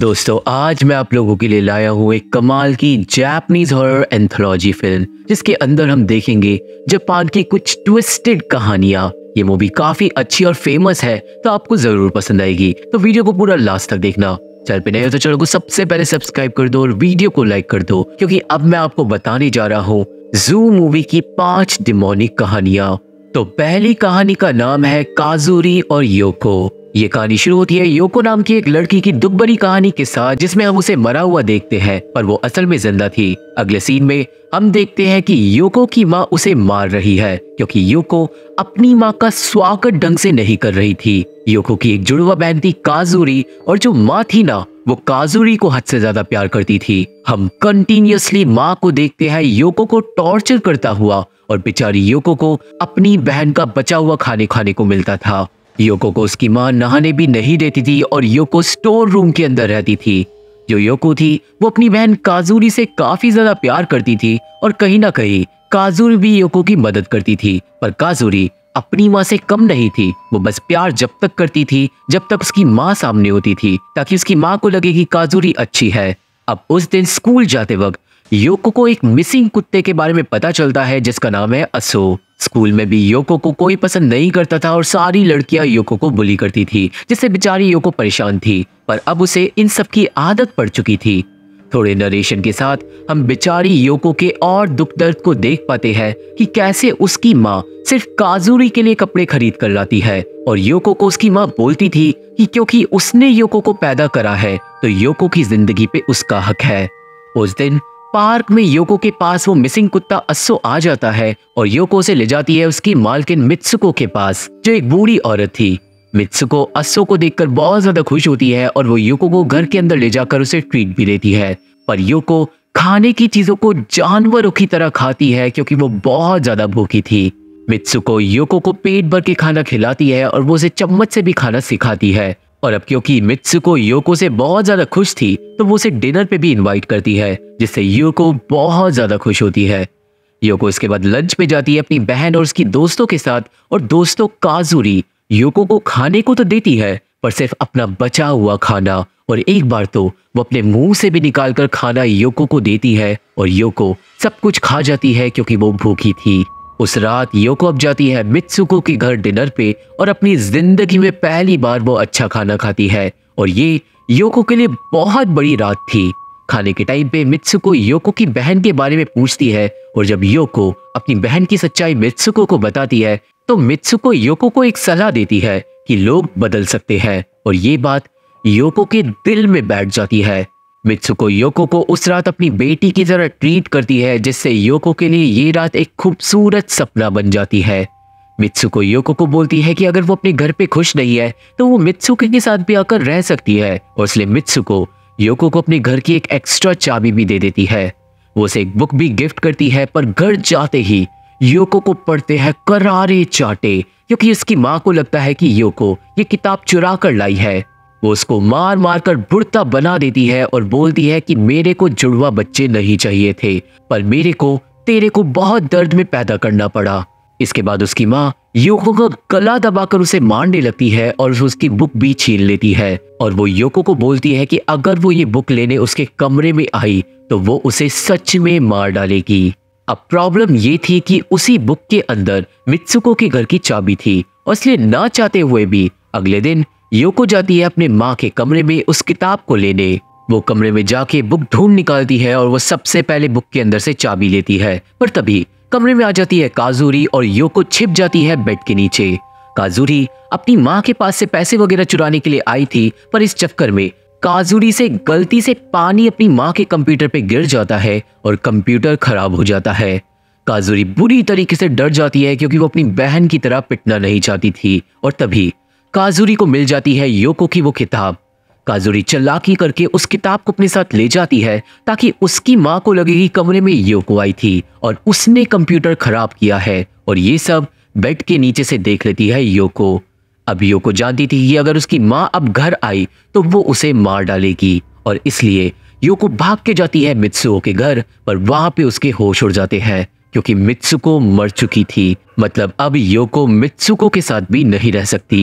दोस्तों आज मैं आप लोगों के लिए लाया हूँ एक कमाल की जैपनीज हॉरर एंथोलॉजी फिल्म जिसके अंदर हम देखेंगे जापान की कुछ ट्विस्टेड कहानियां ये मूवी काफी अच्छी और फेमस है तो आपको जरूर पसंद आएगी तो वीडियो को पूरा लास्ट तक देखना चैनल पे नहीं हो तो चैनल को सबसे पहले सब्सक्राइब कर दो और वीडियो को लाइक कर दो क्योंकि अब मैं आपको बताने जा रहा हूँ जू मूवी की पांच डिमोनिक कहानियां तो पहली कहानी का नाम है काजूरी और योको ये कहानी शुरू होती है योको नाम की एक लड़की की दुख भरी कहानी के साथ जिसमें हम उसे मरा हुआ देखते हैं पर वो असल में जिंदा थी अगले सीन में हम देखते हैं कि योको की माँ उसे मार रही है क्योंकि योको अपनी माँ का स्वागत ढंग से नहीं कर रही थी योको की एक जुड़वा बहन थी काजूरी और जो माँ थी ना वो काजूरी को हद से ज्यादा प्यार करती थी हम कंटिन्यूसली माँ को देखते हैं योको को टॉर्चर करता हुआ और बेचारी योको को अपनी बहन का बचा हुआ खाने खाने को मिलता था योको को उसकी माँ नहाने भी नहीं देती थी और योको स्टोर रूम के अंदर रहती थी जो योको थी वो अपनी बहन काजूरी से काफी ज्यादा प्यार करती थी और कहीं ना कहीं काजूरी भी योको की मदद करती थी पर काजूरी अपनी माँ से कम नहीं थी वो बस प्यार जब तक करती थी जब तक उसकी माँ सामने होती थी ताकि उसकी माँ को लगे कि काजूरी अच्छी है अब उस दिन स्कूल जाते वक्त योको को एक मिसिंग कुत्ते के बारे में पता चलता है जिसका नाम है असो स्कूल में भी योको को कोई पसंद नहीं करता था और सारी लड़कियां योको को बुली करती थी जिससे बेचारी योको परेशान थी पर अब उसे इन सब की आदत पड़ चुकी थी थोड़े नरेशन के साथ हम बेचारी योको के और दुख दर्द को देख पाते हैं कि कैसे उसकी माँ सिर्फ काजूरी के लिए कपड़े खरीद कर लाती है और योको को उसकी माँ बोलती थी कि क्योंकि उसने योको को पैदा करा है तो योको की जिंदगी पे उसका हक है उस दिन पार्क में योको के पास वो मिसिंग कुत्ता अस्सो आ जाता है और योको उसे ले जाती है उसकी मालकिन मित्सुको के पास जो एक बूढ़ी औरत थी मित्सुको अस्सो को देखकर बहुत ज्यादा खुश होती है और वो योको को घर के अंदर ले जाकर उसे ट्रीट भी देती है पर योको खाने की चीजों को जानवरों की तरह खाती है क्योंकि वो बहुत ज्यादा भूखी थी मित्सुको योको को पेट भर के खाना खिलाती है और वो उसे चम्मच से भी खाना सिखाती है और अब क्योंकि मित्सुको योको से बहुत ज्यादा खुश थी तो वो उसे डिनर पे भी इनवाइट करती है जिससे योको बहुत ज्यादा खुश होती है योको इसके बाद लंच पे जाती है अपनी बहन और उसकी दोस्तों के साथ और दोस्तों काजूरी योको को खाने को तो देती है पर सिर्फ अपना बचा हुआ खाना और एक बार तो वो अपने मुंह से भी निकालकर खाना योको को देती है और योको सब कुछ खा जाती है क्योंकि वो भूखी थी उस रात योको अब जाती है मित्सुको के घर डिनर पे और अपनी जिंदगी में पहली बार वो अच्छा खाना खाती है और ये योको के लिए बहुत बड़ी रात थी खाने के टाइम पे मित्सुको योको की बहन के बारे में पूछती है और जब योको अपनी बहन की सच्चाई मित्सुको को बताती है तो मित्सुको योको को एक सलाह देती है कि लोग बदल सकते हैं और ये बात योको के दिल में बैठ जाती है मित्सुको योको को उस रात अपनी बेटी की तरह ट्रीट करती है जिससे योको के लिए ये रात एक खूबसूरत सपना बन जाती है मित्सुको योको को बोलती है कि अगर वो अपने घर पे खुश नहीं है तो वो मित्सुके के साथ भी आकर रह सकती है और इसलिए मित्सुको योको को अपने घर की एक एक्स्ट्रा चाबी भी दे देती है वो उसे एक बुक भी गिफ्ट करती है पर घर जाते ही योको को पढ़ते हैं करारे चाटे क्योंकि उसकी माँ को लगता है कि योको ये किताब चुरा कर लाई है वो उसको मार मार कर बुढ़ता बना देती है और बोलती है कि मेरे को जुड़वा बच्चे नहीं चाहिए थे पर मेरे को तेरे को बहुत दर्द में पैदा करना पड़ा इसके बाद उसकी माँ योको का गला दबाकर उसे मारने लगती है और उसकी बुक भी छीन लेती है और वो योको को बोलती है कि अगर वो ये बुक लेने उसके कमरे में आई तो वो उसे सच में मार डालेगी अब प्रॉब्लम ये थी कि उसी बुक के अंदर मित्सुको के घर की चाबी थी और इसलिए ना चाहते हुए भी अगले दिन योको जाती है अपने माँ के कमरे में उस किताब को लेने वो कमरे में जाके बुक ढूंढ निकालती है और वो सबसे पहले बुक के अंदर से चाबी लेती है पर तभी कमरे में आ जाती है काजूरी और योको छिप जाती है बेड के नीचे काजूरी अपनी माँ के पास से पैसे वगैरह चुराने के लिए आई थी पर इस चक्कर में काजूरी से गलती से पानी अपनी माँ के कंप्यूटर पे गिर जाता है और कंप्यूटर खराब हो जाता है काजूरी बुरी तरीके से डर जाती है क्योंकि वो अपनी बहन की तरह पिटना नहीं चाहती थी और तभी काजुरी को मिल जाती है योको की वो किताब काजुरी चलाकी करके उस किताब को अपने साथ ले जाती है ताकि उसकी माँ को लगे कि कमरे में योको आई थी और उसने कंप्यूटर खराब किया है और ये सब बेड के नीचे से देख लेती है योको अब योको जानती थी कि अगर उसकी माँ अब घर आई तो वो उसे मार डालेगी और इसलिए योको भाग के जाती है मित्सुओ के घर पर वहां पे उसके होश उड़ जाते हैं क्योंकि मित्सुको मर चुकी थी मतलब अब योको मित्सुको के साथ भी नहीं रह सकती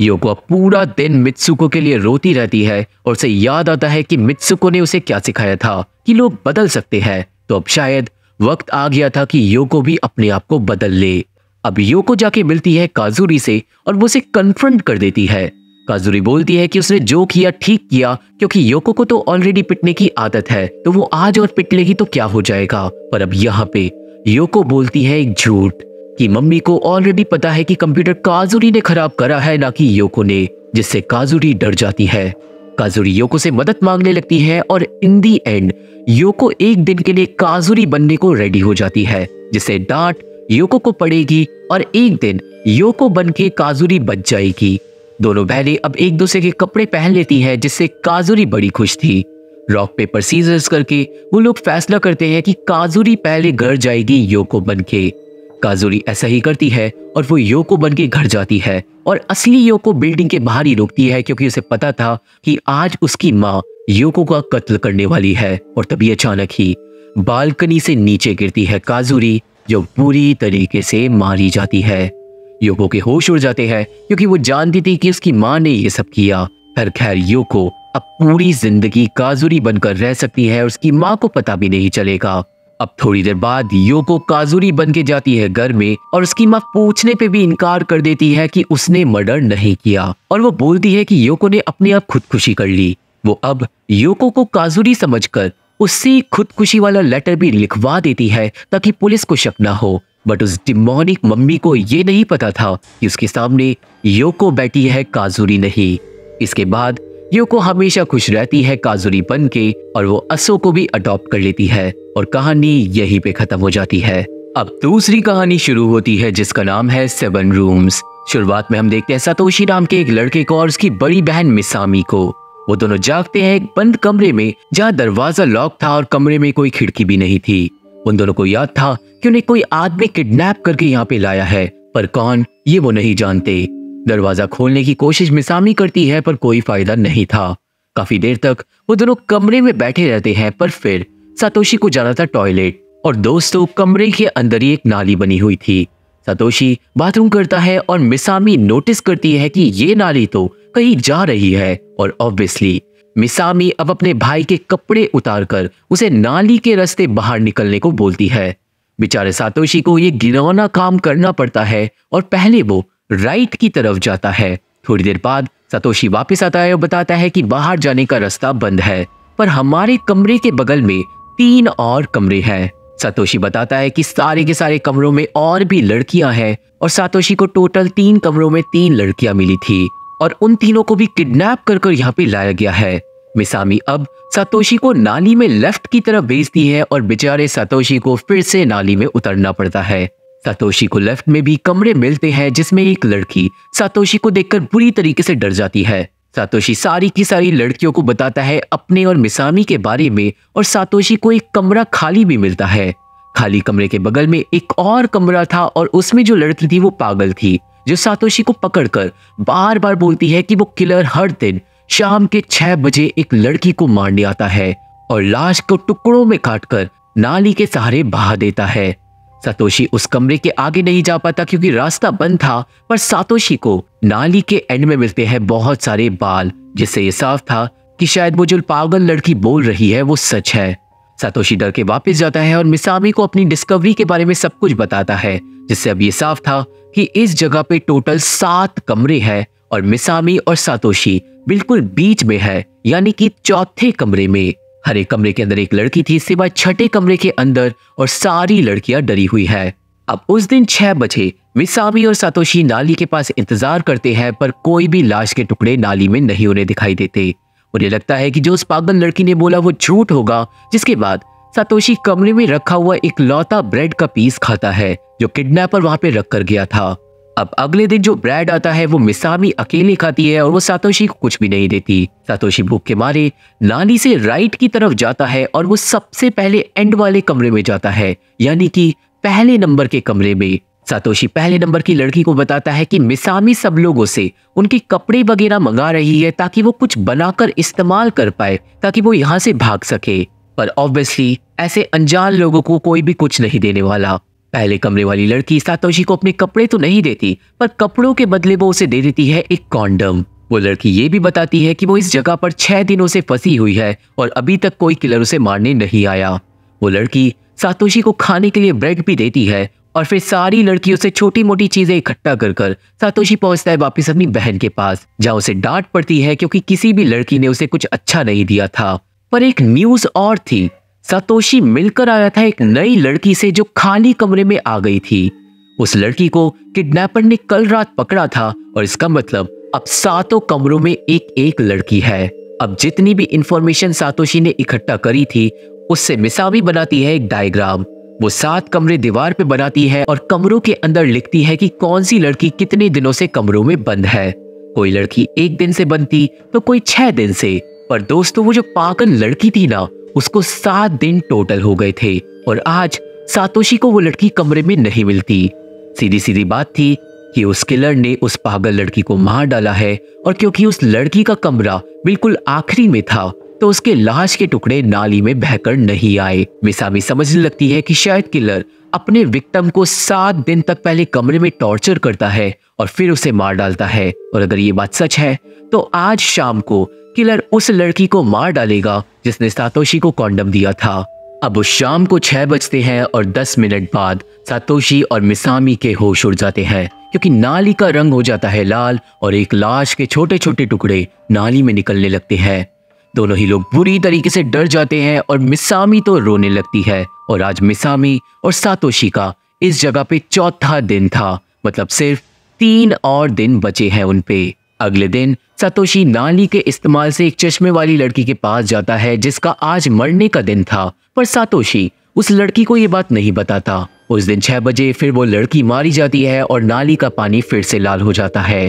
योको पूरा दिन मित्सुको के लिए रोती रहती है और उसे याद आता है कि मित्सुको ने उसे क्या सिखाया था कि लोग बदल सकते हैं तो अब शायद वक्त आ गया था कि योको भी अपने आप को बदल ले अब योको जाके मिलती है काजुरी से और वो उसे कन्फ्रंट कर देती है काजुरी बोलती है कि उसने जो किया ठीक किया क्योंकि योको को तो ऑलरेडी पिटने की आदत है तो वो आज और पिट लेगी तो क्या हो जाएगा पर अब यहाँ पे योको बोलती है एक झूठ कि मम्मी को ऑलरेडी पता है कि कंप्यूटर काजुरी ने खराब करा है ना कि योको ने जिससे काजुरी डर जाती है काजुरी योको से मदद मांगने लगती है और इन दी एंड योको एक दिन के लिए काजुरी बनने को रेडी हो जाती है जिससे डांट योको को पड़ेगी और एक दिन योको बन के काजुरी बच जाएगी दोनों बहनें अब एक दूसरे के कपड़े पहन लेती हैं जिससे काजुरी बड़ी खुश थी रॉक पेपर सीजर्स करके वो लोग फैसला करते हैं कि काजुरी पहले घर जाएगी योको बन के काजोरी ऐसा ही करती है और वो योको बन के घर जाती है और असली योको बिल्डिंग के बाहर ही रोकती है क्योंकि उसे पता था कि आज उसकी माँ योको का कत्ल करने वाली है और तभी अचानक ही बालकनी से नीचे गिरती है काजूरी जो पूरी तरीके से मारी जाती है योको के होश उड़ जाते हैं क्योंकि वो जानती थी कि उसकी माँ ने ये सब किया पर खैर योको अब पूरी जिंदगी काजूरी बनकर रह सकती है और उसकी माँ को पता भी नहीं चलेगा अब थोड़ी देर बाद योको काजुरी बन के जाती है घर में और उसकी माँ पूछने पे भी इनकार कर देती है कि उसने मर्डर नहीं किया और वो बोलती है कि योको ने अपने आप खुदकुशी कर ली वो अब योको को काजुरी समझकर उससे खुदकुशी वाला लेटर भी लिखवा देती है ताकि पुलिस को शक ना हो बट उस डिमोनिक मम्मी को ये नहीं पता था कि उसके सामने योको बैठी है काजूरी नहीं इसके बाद यूको हमेशा खुश रहती है काजुरीपन के और वो असो को भी अडॉप्ट कर लेती है और कहानी यहीं पे खत्म हो जाती है अब दूसरी कहानी शुरू होती है जिसका नाम है सेवन रूम्स शुरुआत में हम देखते हैं सतोशी नाम के एक लड़के को और उसकी बड़ी बहन मिसामी को वो दोनों जागते हैं एक बंद कमरे में जहाँ दरवाजा लॉक था और कमरे में कोई खिड़की भी नहीं थी उन दोनों को याद था कि उन्हें कोई आदमी किडनैप करके यहाँ पे लाया है पर कौन ये वो नहीं जानते दरवाजा खोलने की कोशिश मिसामी करती है पर कोई फायदा नहीं था काफी देर तक वो दोनों कमरे में बैठे रहते हैं पर फिर सातोशी को जाना था टॉयलेट और दोस्तों कमरे के अंदर ही एक नाली बनी हुई थी सतोशी बाथरूम करता है और मिसामी नोटिस करती है कि ये नाली तो कहीं जा रही है और ऑब्वियसली मिसामी अब अपने भाई के कपड़े उतारकर उसे नाली के रास्ते बाहर निकलने को बोलती है बेचारे सातोशी को ये गिरौना काम करना पड़ता है और पहले वो राइट की तरफ जाता है थोड़ी देर बाद सतोशी वापस आता है और बताता है कि बाहर जाने का रास्ता बंद है पर हमारे कमरे के बगल में तीन और कमरे हैं सतोशी बताता है कि सारे के सारे कमरों में और भी लड़कियां हैं और सातोशी को टोटल तीन कमरों में तीन लड़कियां मिली थी और उन तीनों को भी किडनैप कर कर यहाँ पे लाया गया है मिसामी अब सतोशी को नाली में लेफ्ट की तरफ भेजती है और बेचारे सतोशी को फिर से नाली में उतरना पड़ता है सातोशी को लेफ्ट में भी कमरे मिलते हैं जिसमें एक लड़की सातोशी को देखकर बुरी तरीके से डर जाती है सातोशी सारी की सारी लड़कियों को बताता है अपने और मिसामी के बारे में और सातोशी को एक कमरा खाली भी मिलता है खाली कमरे के बगल में एक और कमरा था और उसमें जो लड़की थी वो पागल थी जो सातोशी को पकड़कर बार बार बोलती है कि वो किलर हर दिन शाम के छह बजे एक लड़की को मारने आता है और लाश को टुकड़ों में काटकर नाली के सहारे बहा देता है सतोशी उस कमरे के आगे नहीं जा पाता क्योंकि रास्ता बंद था पर सातोशी को नाली के एंड में मिलते हैं बहुत सारे बाल जिससे ये साफ था कि शायद वो जो पागल लड़की बोल रही है वो सच है सातोशी डर के वापस जाता है और मिसामी को अपनी डिस्कवरी के बारे में सब कुछ बताता है जिससे अब ये साफ था कि इस जगह पे टोटल सात कमरे हैं और मिसामी और सातोशी बिल्कुल बीच में है यानी कि चौथे कमरे में हर एक कमरे के अंदर एक लड़की थी सिवाय छठे कमरे के अंदर और सारी लड़कियां डरी हुई है अब उस दिन छह बजे मिसामी और सातोशी नाली के पास इंतजार करते हैं पर कोई भी लाश के टुकड़े नाली में नहीं उन्हें दिखाई देते उन्हें लगता है कि जो उस पागल लड़की ने बोला वो झूठ होगा जिसके बाद सातोशी कमरे में रखा हुआ एक लौता ब्रेड का पीस खाता है जो किडनैपर वहां पे रख कर गया था अब अगले दिन जो ब्रैड आता है वो मिसामी अकेले खाती है और वो सातोशी को कुछ भी नहीं देती सातोशी भूख के मारे नानी से राइट की तरफ जाता है और वो सबसे पहले एंड वाले कमरे में जाता है यानी कि पहले नंबर के कमरे में सातोशी पहले नंबर की लड़की को बताता है कि मिसामी सब लोगों से उनके कपड़े वगैरह मंगा रही है ताकि वो कुछ बनाकर इस्तेमाल कर पाए ताकि वो यहाँ से भाग सके पर ऑब्वियसली ऐसे अनजान लोगों को कोई भी कुछ नहीं देने वाला पहले कमरे वाली लड़की सातोशी को अपने कपड़े तो नहीं देती पर कपड़ों के बदले वो उसे दे देती है एक कॉन्डम वो लड़की ये भी बताती है कि वो इस जगह पर छह दिनों से फंसी हुई है और अभी तक कोई किलर उसे मारने नहीं आया वो लड़की सातोशी को खाने के लिए ब्रेड भी देती है और फिर सारी लड़कियों से छोटी मोटी चीजें इकट्ठा कर कर सातोशी पहुंचता है वापस अपनी बहन के पास जहां उसे डांट पड़ती है क्योंकि किसी भी लड़की ने उसे कुछ अच्छा नहीं दिया था पर एक न्यूज और थी सतोशी मिलकर आया था एक नई लड़की से जो खाली कमरे में आ गई थी उस लड़की को किडनैपर ने कल रात पकड़ा था और इसका मतलब अब सातों कमरों में एक एक लड़की है अब जितनी भी इंफॉर्मेशन सातोशी ने इकट्ठा करी थी उससे मिसावी बनाती है एक डायग्राम वो सात कमरे दीवार पे बनाती है और कमरों के अंदर लिखती है कि कौन सी लड़की कितने दिनों से कमरों में बंद है कोई लड़की एक दिन से थी तो कोई छह दिन से पर दोस्तों वो जो पागल लड़की थी ना उसको सात दिन टोटल हो गए थे और आज सातोशी को वो लड़की कमरे में नहीं मिलती सीधी सीधी बात थी कि उस किलर ने उस पागल लड़की को मार डाला है और क्योंकि उस लड़की का कमरा बिल्कुल आखिरी में था तो उसके लाश के टुकड़े नाली में बहकर नहीं आए मिसामी समझने लगती है कि शायद किलर अपने विक्टम को सात दिन तक पहले कमरे में टॉर्चर करता है और फिर उसे मार डालता है और अगर ये बात सच है तो आज शाम को किलर उस लड़की को मार डालेगा जिसने सातोशी को कॉन्डम दिया था अब उस शाम को छह बजते हैं और दस मिनट बाद सातोशी और मिसामी के होश उड़ जाते हैं क्योंकि नाली का रंग हो जाता है लाल और एक लाश के छोटे छोटे टुकड़े नाली में निकलने लगते हैं दोनों ही लोग बुरी तरीके से डर जाते हैं और मिसामी तो रोने लगती है और आज मिसामी और सातोशी का इस जगह पे चौथा दिन था मतलब सिर्फ तीन और दिन बचे हैं उनपे अगले दिन सतोशी नाली के इस्तेमाल से एक चश्मे वाली लड़की के पास जाता है जिसका आज मरने का दिन था पर सातोशी उस लड़की को ये बात नहीं बताता उस दिन छह बजे फिर वो लड़की मारी जाती है और नाली का पानी फिर से लाल हो जाता है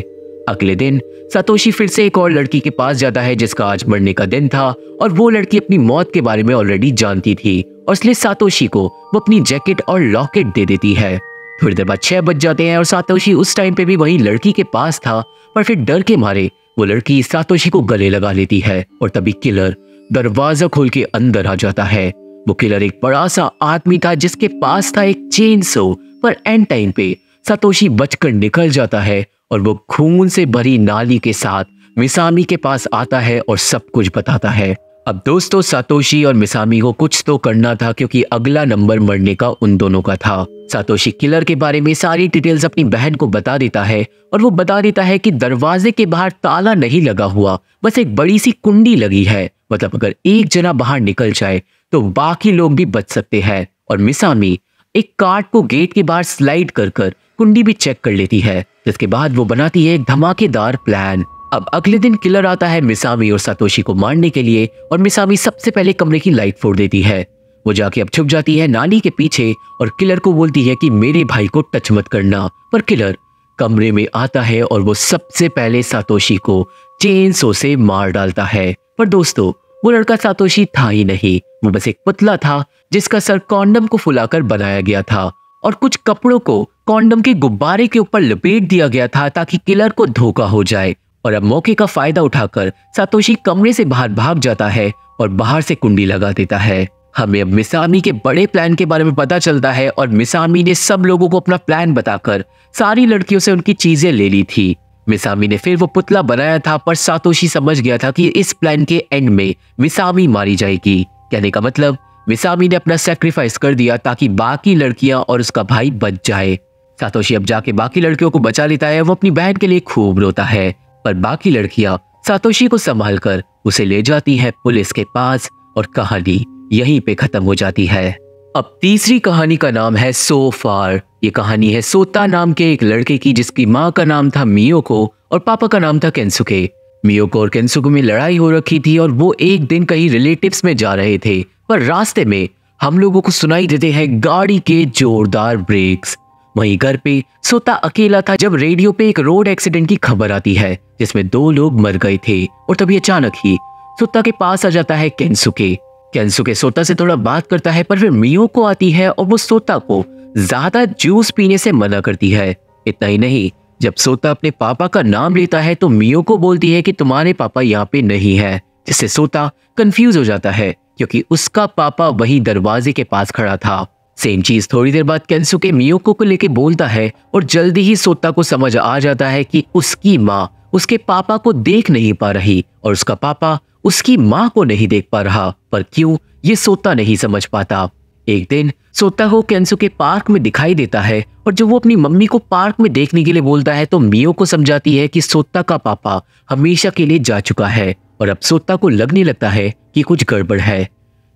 अगले दिन सतोशी फिर से एक और लड़की के पास जाता है जिसका आज मरने का दिन था और वो लड़की अपनी मौत के बारे में ऑलरेडी जानती थी और इसलिए सातोशी को वो अपनी जैकेट और लॉकेट दे देती है थोड़ी देर बाद छह बज जाते हैं और सातोशी उस टाइम पे भी वही लड़की के पास था पर फिर डर के मारे वो लड़की सातोशी को गले लगा लेती है और तभी किलर दरवाजा खोल के अंदर आ जाता है वो किलर एक बड़ा सा आदमी था जिसके पास था एक चेन सो पर एंड टाइम पे सातोशी बचकर निकल जाता है और वो खून से भरी नाली के साथ मिसामी के पास आता है और सब कुछ बताता है अब दोस्तों सातोशी और मिसामी को कुछ तो करना था क्योंकि अगला नंबर मरने का उन दोनों का था सातोशी किलर के बारे में सारी डिटेल्स अपनी बहन को बता देता है और वो बता देता है कि दरवाजे के बाहर ताला नहीं लगा हुआ बस एक बड़ी सी कुंडी लगी है मतलब अगर एक जना बाहर निकल जाए तो बाकी लोग भी बच सकते हैं और मिसामी एक कार्ड को गेट के बाहर स्लाइड कर कर कुंडी भी चेक कर लेती है जिसके बाद वो बनाती है एक धमाकेदार प्लान अब अगले दिन किलर आता है मिसामी और सातोशी को मारने के लिए और मिसामी सबसे पहले कमरे की लाइट फोड़ देती है वो जाके अब छुप जाती है नाली के पीछे और किलर को बोलती है कि मेरे भाई को टच मत करना पर किलर कमरे में आता है और वो सबसे पहले सातोशी को चेन सो से मार डालता है पर दोस्तों वो लड़का सातोशी था ही नहीं वो बस एक पुतला था जिसका सर कॉन्डम को फुलाकर बनाया गया था और कुछ कपड़ों को कॉन्डम के गुब्बारे के ऊपर लपेट दिया गया था ताकि किलर को धोखा हो जाए और अब मौके का फायदा उठाकर सातोशी कमरे से बाहर भाग जाता है और बाहर से कुंडी लगा देता है हमें अब मिसामी के बड़े प्लान के बारे में पता चलता है और मिसामी ने सब लोगों को अपना प्लान बताकर सारी लड़कियों से उनकी चीजें ले ली थी मिसामी ने फिर वो पुतला बनाया था पर सातोशी समझ गया था कि इस प्लान के एंड में मिसामी मारी जाएगी कहने का मतलब विसामी ने अपना सेक्रीफाइस कर दिया ताकि बाकी लड़कियां और उसका भाई बच जाए सातोशी अब जाके बाकी लड़कियों को बचा लेता है वो अपनी बहन के लिए खूब रोता है पर बाकी लड़कियां सातोशी को संभाल कर उसे ले जाती है पुलिस के पास और कहानी यहीं पे खत्म हो जाती है अब तीसरी कहानी का नाम है सोफार ये कहानी है सोता नाम के एक लड़के की जिसकी माँ का नाम था मियो को और पापा का नाम था केंसुके मियो को और केंसुके में लड़ाई हो रखी थी और वो एक दिन कहीं रिलेटिव्स में जा रहे थे पर रास्ते में हम लोगों को सुनाई देते हैं गाड़ी के जोरदार ब्रेक्स वहीं घर पे सोता अकेला था जब रेडियो पे एक रोड एक्सीडेंट की खबर आती है जिसमें दो लोग मर गए थे और तभी अचानक ही सोता के पास आ जाता है केंसुके केंसुके सोता से थोड़ा बात करता है पर फिर मियो को आती है और वो सोता को ज्यादा जूस पीने से मना करती है इतना ही नहीं जब सोता अपने पापा का नाम लेता है तो मियो को बोलती है कि तुम्हारे पापा यहाँ पे नहीं है जिससे सोता कंफ्यूज हो जाता है क्योंकि उसका पापा वही दरवाजे के पास खड़ा था सेम चीज थोड़ी देर बाद कैंसू के मियोको को लेके बोलता है और जल्दी ही सोता को समझ आ जाता है कि उसकी माँ उसके पापा को देख नहीं पा रही और उसका पापा उसकी माँ को नहीं देख पा रहा पर क्यों ये सोता नहीं समझ पाता एक दिन सोता हो केंसु के पार्क में दिखाई देता है और जब वो अपनी मम्मी को पार्क में देखने के लिए बोलता है तो मियो को समझाती है कि सोता का पापा हमेशा के लिए जा चुका है और अब सोता को लगने लगता है कि कुछ गड़बड़ है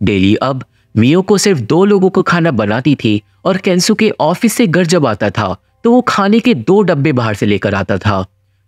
डेली अब मियो को सिर्फ दो लोगों को खाना बनाती थी और कैंसू के ऑफिस से घर जब आता था तो वो खाने के दो डब्बे बाहर से लेकर आता था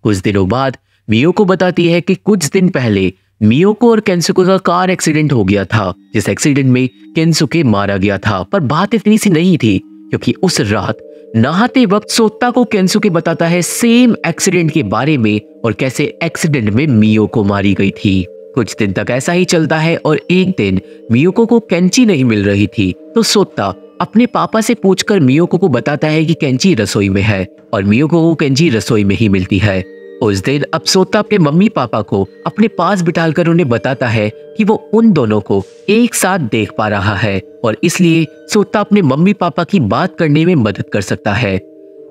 कुछ दिनों बाद मियो को बताती है कि कुछ दिन पहले मियोको और कैंसुको का कार एक्सीडेंट हो गया था जिस एक्सीडेंट में केंसुके मारा गया था पर बात इतनी सी नहीं थी क्योंकि उस रात नहाते वक्त सोता को केंसुके बताता है सेम एक्सीडेंट के बारे में और कैसे एक्सीडेंट में मियो को मारी गई थी कुछ दिन तक ऐसा ही चलता है और एक दिन मियोको को कैंची नहीं मिल रही थी तो सोता अपने पापा से पूछकर मियोको को बताता है कि कैंची रसोई में है और मियोको को कैंची रसोई में ही मिलती है उस दिन अपसोता अपने मम्मी पापा को अपने पास बिठालकर उन्हें बताता है कि वो उन दोनों को एक साथ देख पा रहा है और इसलिए सोता अपने मम्मी पापा की बात करने में मदद कर सकता है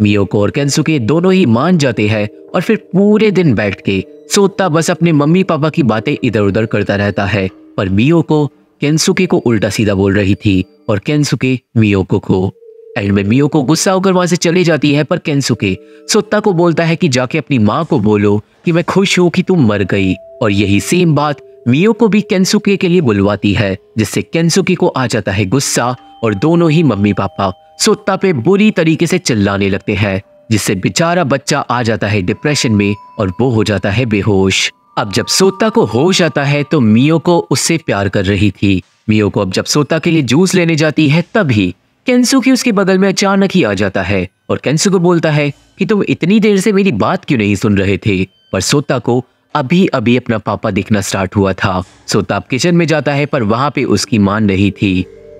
मियो को और कैंसुके दोनों ही मान जाते हैं और फिर पूरे दिन बैठ के सोता बस अपने मम्मी पापा की बातें इधर उधर करता रहता है पर मियो को कैंसुके को उल्टा सीधा बोल रही थी और कैंसुके मियोको को एंड में मियो को गुस्सा होकर वहां से चले जाती है पर केंसुके सुत्ता को बोलता है कि जाके अपनी माँ को बोलो कि मैं खुश हूँ कि तुम मर गई और यही सेम बात मियो को भी केंसुके के लिए बुलवाती है जिससे केंसुके को आ जाता है गुस्सा और दोनों ही मम्मी पापा सुत्ता पे बुरी तरीके से चिल्लाने लगते हैं जिससे बेचारा बच्चा आ जाता है डिप्रेशन में और वो हो जाता है बेहोश अब जब सोता को होश आता है तो मियो को उससे प्यार कर रही थी मियो को अब जब सोता के लिए जूस लेने जाती है तभी केंसुकी उसके बगल में अचानक ही आ जाता है और केंसु को बोलता है कि तुम इतनी देर से मेरी बात क्यों नहीं सुन रहे थे पर सोता को अभी अभी अपना पापा दिखना स्टार्ट हुआ था सोता अब किचन में जाता है पर वहां पे उसकी मान नहीं थी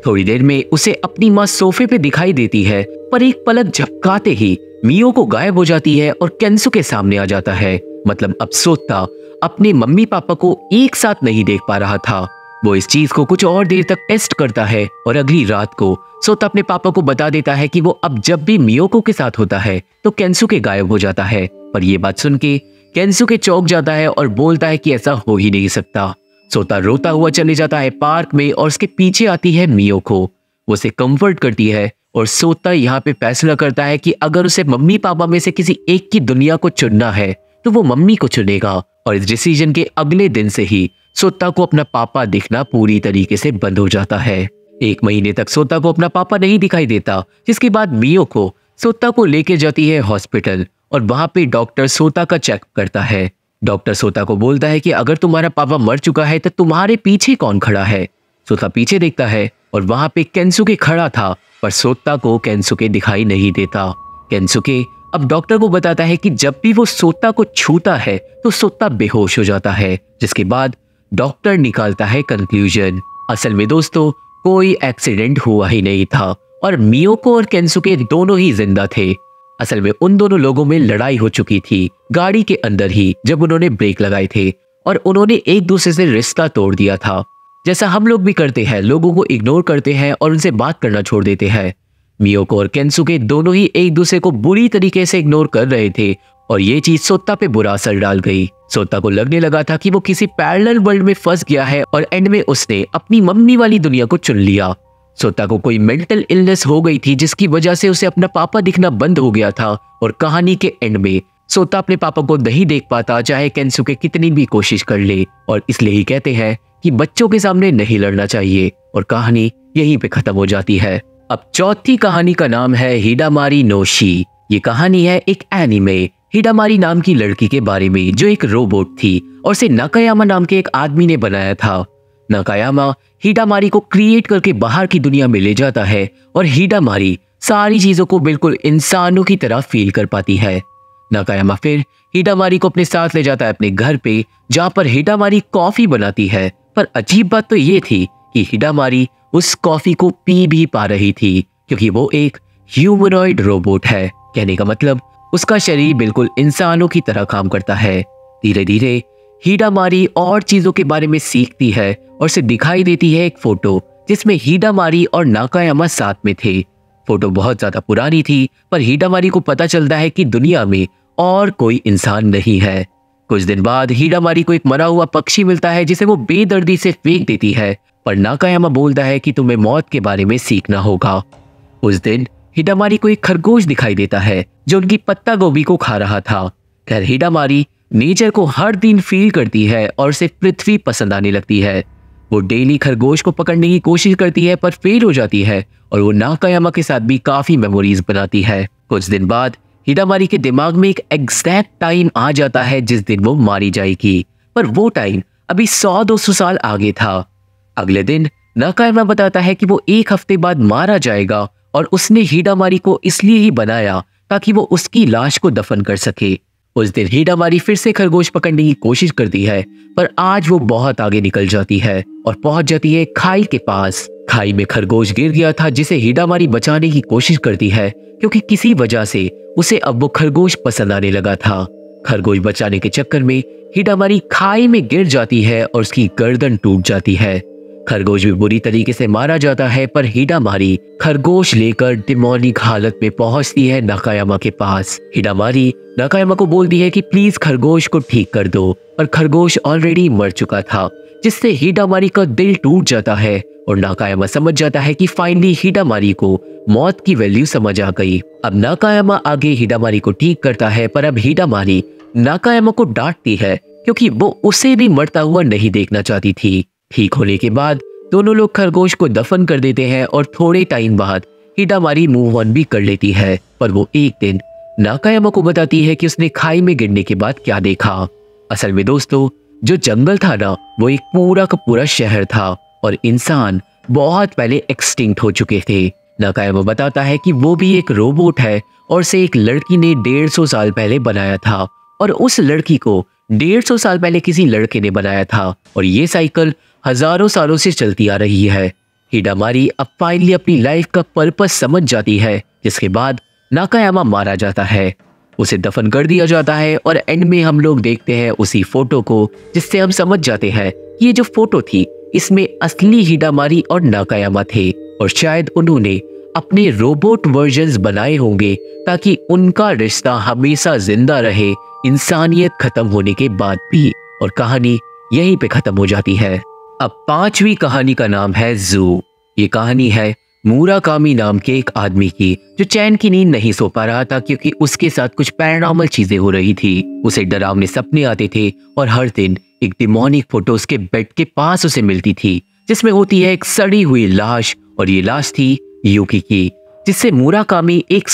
थोड़ी देर में उसे अपनी माँ सोफे पे दिखाई देती है पर एक पलक झपकाते ही मियो को गायब हो जाती है और केंसु के सामने आ जाता है मतलब अब सोता अपने मम्मी पापा को एक साथ नहीं देख पा रहा था वो इस चीज को कुछ और देर तक टेस्ट करता है और अगली रात को सोता अपने पापा को बता देता है कि वो अब जब भी मियोको के साथ होता है तो कैंसू के गायब हो जाता है पर यह बात सुन के कैंसू के चौक जाता है और बोलता है कि ऐसा हो ही नहीं सकता सोता रोता हुआ चले जाता है पार्क में और उसके पीछे आती है मियोको वो उसे कंफर्ट करती है और सोता यहाँ पे फैसला करता है कि अगर उसे मम्मी पापा में से किसी एक की दुनिया को चुनना है तो वो मम्मी को चुनेगा और इस डिसीजन के अगले दिन से ही सोता को अपना पापा दिखना पूरी तरीके से बंद हो जाता है एक महीने तक सोता को अपना पापा नहीं दिखाई देता जिसके बाद मियो को सोता को लेके जाती है हॉस्पिटल और वहां पे डॉक्टर सोता का चेक करता है डॉक्टर सोता को बोलता है कि अगर तुम्हारा पापा मर चुका है तो तुम्हारे पीछे कौन खड़ा है सोता पीछे देखता है और वहां पे कैंसुके खड़ा था पर सोता को कैंसुके दिखाई नहीं देता कैंसुके अब डॉक्टर को बताता है कि जब भी वो सोता को छूता है तो सोता बेहोश हो जाता है जिसके बाद डॉक्टर निकालता है कंक्लूजन असल में दोस्तों कोई एक्सीडेंट हुआ ही नहीं था और मियोको और केंसुके दोनों ही जिंदा थे असल में उन दोनों लोगों में लड़ाई हो चुकी थी गाड़ी के अंदर ही जब उन्होंने ब्रेक लगाए थे और उन्होंने एक दूसरे से रिश्ता तोड़ दिया था जैसा हम लोग भी करते हैं लोगों को इग्नोर करते हैं और उनसे बात करना छोड़ देते हैं मियोको और केंसुके दोनों ही एक दूसरे को बुरी तरीके से इग्नोर कर रहे थे और ये चीज सोता पे बुरा असर डाल गई सोता को लगने लगा था कि वो किसी पैरेलल वर्ल्ड में फंस गया है और एंड में उसने अपनी मम्मी वाली दुनिया को चुन लिया सोता को कोई मेंटल इलनेस हो गई थी जिसकी वजह से उसे अपना पापा दिखना बंद हो गया था और कहानी के एंड में सोता अपने पापा को नहीं देख पाता चाहे कैंसू के कितनी भी कोशिश कर ले और इसलिए ही कहते हैं कि बच्चों के सामने नहीं लड़ना चाहिए और कहानी यहीं पे खत्म हो जाती है अब चौथी कहानी का नाम है हिडामारी नोशी ये कहानी है एक एनिमे हिडामारी नाम की लड़की के बारे में जो एक रोबोट थी और उसे नाकायामा नाम के एक आदमी ने बनाया था नाकायामा हिडामारी को क्रिएट करके बाहर की दुनिया में ले जाता है और हिडामारी सारी चीजों को बिल्कुल इंसानों की तरह फील कर पाती है नाकायामा फिर हिडामारी को अपने साथ ले जाता है अपने घर पे जहाँ पर हिडामारी कॉफी बनाती है पर अजीब बात तो ये थी कि हिडामारी उस कॉफी को पी भी पा रही थी क्योंकि वो एक ह्यूमनॉइड रोबोट है कहने का मतलब उसका शरीर बिल्कुल इंसानों की तरह काम करता है धीरे धीरे हीडा मारी और चीज़ों के बारे में सीखती है और उसे दिखाई देती है एक फ़ोटो जिसमें हीडा मारी और नाकायामा साथ में थे फोटो बहुत ज़्यादा पुरानी थी पर हीडामारी को पता चलता है कि दुनिया में और कोई इंसान नहीं है कुछ दिन बाद हीडामारी को एक मरा हुआ पक्षी मिलता है जिसे वो बेदर्दी से फेंक देती है पर नाकायामा बोलता है कि तुम्हें मौत के बारे में सीखना होगा उस दिन हीडामारी को एक खरगोश दिखाई देता है जो उनकी पत्ता गोभी को खा रहा था करहेडा मारी नेचर को हर दिन फील करती है और उसे पृथ्वी पसंद आने लगती है वो डेली खरगोश को पकड़ने की कोशिश करती है पर फेल हो जाती है और वो नाकायामा के साथ भी काफ़ी मेमोरीज बनाती है कुछ दिन बाद हिडामारी के दिमाग में एक एग्जैक्ट टाइम आ जाता है जिस दिन वो मारी जाएगी पर वो टाइम अभी सौ दो सौ साल आगे था अगले दिन नाकायामा बताता है कि वो एक हफ्ते बाद मारा जाएगा और उसने हीडामारी को इसलिए ही बनाया ताकि वो उसकी लाश को दफन कर सके उस दिन हीडामारी फिर से खरगोश पकड़ने की कोशिश करती है पर आज वो बहुत आगे निकल जाती है और पहुंच जाती है खाई के पास खाई में खरगोश गिर गया था जिसे हीडा मारी बचाने की कोशिश करती है क्योंकि किसी वजह से उसे अब वो खरगोश पसंद आने लगा था खरगोश बचाने के चक्कर में हीडा मारी खाई में गिर जाती है और उसकी गर्दन टूट जाती है खरगोश भी बुरी तरीके से मारा जाता है पर हीडामारी खरगोश लेकर डिमोनिक हालत में पहुंचती है नाकायामा के पास हीडामारी नाकायामा को बोलती है कि प्लीज खरगोश को ठीक कर दो पर खरगोश ऑलरेडी मर चुका था जिससे हीडामारी का दिल टूट जाता है और नाकायामा समझ जाता है कि फाइनली हीडामारी को मौत की वैल्यू समझ आ गई अब नाकायामा आगे हीडामारी को ठीक करता है पर अब हीडामारी नाकायामा को डांटती है क्योंकि वो उसे भी मरता हुआ नहीं देखना चाहती थी ठीक होने के बाद दोनों लोग खरगोश को दफन कर देते हैं और थोड़े टाइम बाद हिडामारी मूव ऑन भी कर लेती है पर वो एक दिन नाकायामा को बताती है कि उसने खाई में गिरने के बाद क्या देखा असल में दोस्तों जो जंगल था ना वो एक पूरा का पूरा शहर था और इंसान बहुत पहले एक्सटिंक्ट हो चुके थे नाकायामा बताता है कि वो भी एक रोबोट है और से एक लड़की ने डेढ़ सौ साल पहले बनाया था और उस लड़की को डेढ़ सौ साल पहले किसी लड़के ने बनाया था और ये साइकिल हजारों सालों से चलती आ रही है हिडामारी अब फाइनली अपनी लाइफ का पर्पस समझ जाती है जिसके बाद नाकायामा मारा जाता है उसे दफन कर दिया जाता है और एंड में हम लोग देखते हैं उसी फोटो को जिससे हम समझ जाते हैं ये जो फोटो थी इसमें असली हिडामारी और नाकायामा थे और शायद उन्होंने अपने रोबोट वर्जन बनाए होंगे ताकि उनका रिश्ता हमेशा जिंदा रहे इंसानियत खत्म होने के बाद भी और कहानी यहीं पे खत्म हो जाती है अब पांचवी कहानी का नाम है जू ये कहानी है मूरा कामी नाम के एक आदमी की जो चैन की नींद नहीं सो पा रहा था क्योंकि उसके साथ कुछ पैरानॉर्मल चीजें हो रही थी उसे डरावने सपने आते थे और हर दिन एक डिमोनिक फोटो उसके बेड के पास उसे मिलती थी जिसमें होती है एक सड़ी हुई लाश और ये लाश थी यूकी की जिससे मूरा कामी एक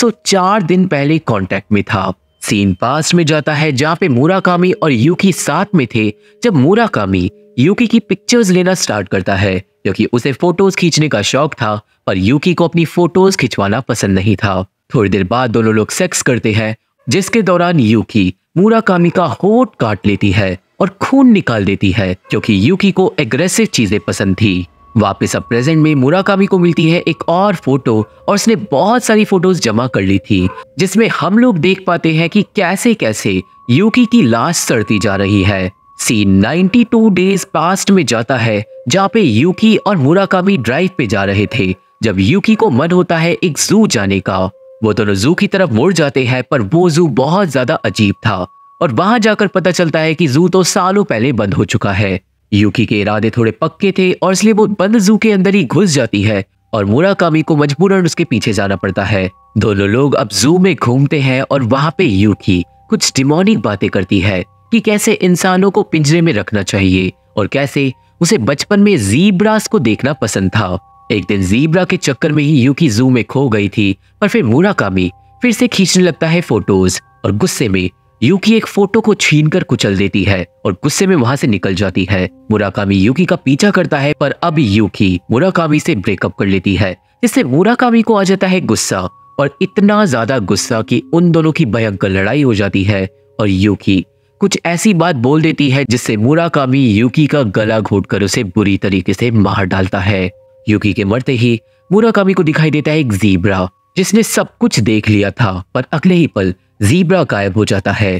दिन पहले कॉन्टेक्ट में था सीन पास्ट में जाता है जहाँ पे मूरा कामी और यूकी साथ में थे जब मूरा कामी यूकी की पिक्चर्स लेना स्टार्ट करता है क्योंकि उसे फोटोज खींचने का शौक था पर यूकी को अपनी फोटोज खिंचवाना पसंद नहीं था थोड़ी देर बाद दोनों लोग सेक्स करते हैं जिसके दौरान यूकी मुराकामी का होट काट लेती है और खून निकाल देती है क्योंकि यूकी को एग्रेसिव चीजें पसंद थी वापस अब प्रेजेंट में मुराकामी को मिलती है एक और फोटो और उसने बहुत सारी फोटोज जमा कर ली थी जिसमें हम लोग देख पाते हैं कि कैसे कैसे यूकी की लाश सड़ती जा रही है सी 92 डेज पास्ट में जाता है जहाँ पे यूकी और मुराकामी ड्राइव पे जा रहे थे जब यूकी को मन होता है एक जू जाने का वो दोनों जू की तरफ मुड़ जाते हैं पर वो जू बहुत ज्यादा अजीब था और वहां जाकर पता चलता है कि जू तो सालों पहले बंद हो चुका है यूकी के इरादे थोड़े पक्के थे और इसलिए वो बंद जू के अंदर ही घुस जाती है और मुराकामी को मजबूरन उसके पीछे जाना पड़ता है दोनों लोग अब जू में घूमते हैं और वहां पे यूकी कुछ डिमोनिक बातें करती है कि कैसे इंसानों को पिंजरे में रखना चाहिए और कैसे उसे बचपन में जीब्रास को देखना पसंद था एक दिन जीब्रा के चक्कर में ही यूकी जू में खो गई थी पर फिर मुराकामी फिर से खींचने लगता है फोटोज और गुस्से में यूकी एक फोटो को छीन कर कुचल देती है और गुस्से में वहां से निकल जाती है मुराकामी यूकी का पीछा करता है पर अब यूकी मुराकामी से ब्रेकअप कर लेती है इससे मुराकामी को आ जाता है गुस्सा और इतना ज्यादा गुस्सा कि उन दोनों की भयंकर लड़ाई हो जाती है और यूकी कुछ ऐसी बात बोल देती है जिससे मुराकामी यूकी का गला घोटकर उसे बुरी तरीके से मार डालता है यूकी के मरते ही मुराकामी को दिखाई देता है एक जीब्रा जिसने सब कुछ देख लिया था पर अगले ही पल जीब्रा गायब हो जाता है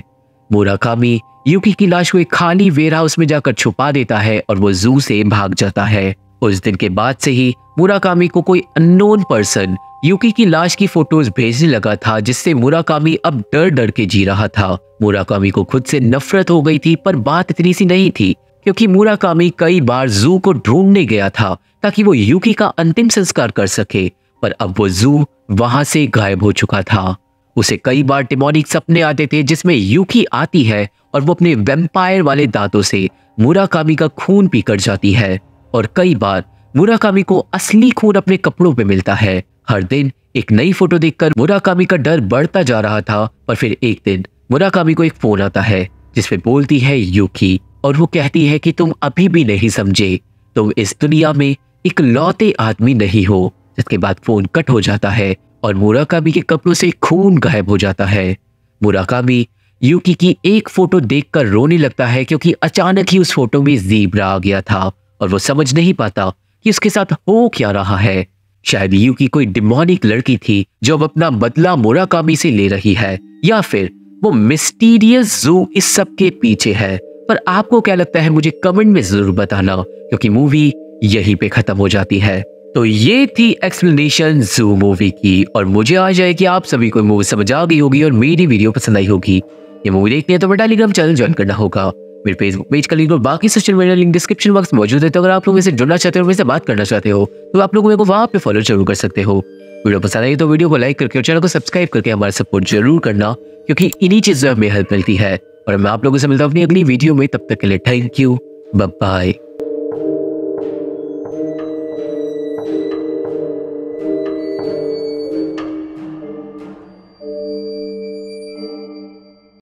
मुराकामी यूकी की लाश को एक खाली वेयर हाउस में जाकर छुपा देता है और वो जू से भाग जाता है उस दिन के बाद से ही मुराकामी को कोई अननोन पर्सन यूकी की लाश की फोटोज भेजने लगा था जिससे मुराकामी अब डर डर के जी रहा था मुराकामी को खुद से नफरत हो गई थी पर बात इतनी सी नहीं थी क्योंकि मुराकामी कई बार जू को ढूंढने गया था ताकि वो यूकी का अंतिम संस्कार कर सके पर अब वो जू वहां से गायब हो चुका था उसे कई बार टिमोनिक सपने आते थे जिसमें यूकी आती है और वो अपने वेम्पायर वाले दांतों से मुराकामी का खून पीकर जाती है और कई बार मुराकामी को असली खून अपने कपड़ों पे मिलता है हर दिन एक नई फोटो देखकर मुराकामी का डर बढ़ता जा रहा था पर फिर एक दिन मुराकामी को एक फोन आता है जिसपे बोलती है यूकी और वो कहती है कि तुम अभी भी नहीं समझे तुम इस दुनिया में एक लौते आदमी नहीं हो जिसके बाद फोन कट हो जाता है और मुराकामी के कपड़ों से खून गायब हो जाता है मुराकामी यूकी की एक फोटो देखकर रोने लगता है क्योंकि अचानक ही उस फोटो में जीब्रा आ गया था और वो समझ नहीं पाता कि उसके साथ हो क्या रहा है शायद यू की कोई डिमोनिक लड़की थी जो अब अपना बदला मोराकामी से ले रही है या फिर वो मिस्टीरियस जू इस सब के पीछे है पर आपको क्या लगता है मुझे कमेंट में जरूर बताना क्योंकि मूवी यहीं पे खत्म हो जाती है तो ये थी एक्सप्लेनेशन जू मूवी की और मुझे आ जाए कि आप सभी को मूवी समझ आ गई होगी और मेरी वीडियो पसंद आई होगी ये मूवी देखनी है तो मैं टेलीग्राम चैनल ज्वाइन करना होगा मेरे फेसबुक पेज का लिंक और बाकी social media link description box मौजूद है तो अगर आप लोग इसे जुड़ना चाहते हो और मेरे से बात करना चाहते हो तो आप लोग मेरे को वहाँ पे फॉलो जरूर कर सकते हो वीडियो पसंद आई तो वीडियो को लाइक करके और चैनल को सब्सक्राइब करके हमारा सपोर्ट जरूर करना क्योंकि इन्हीं चीज़ों में हेल्प मिलती है और मैं आप लोगों से मिलता हूँ अपनी अगली वीडियो में तब तक के लिए थैंक यू बाय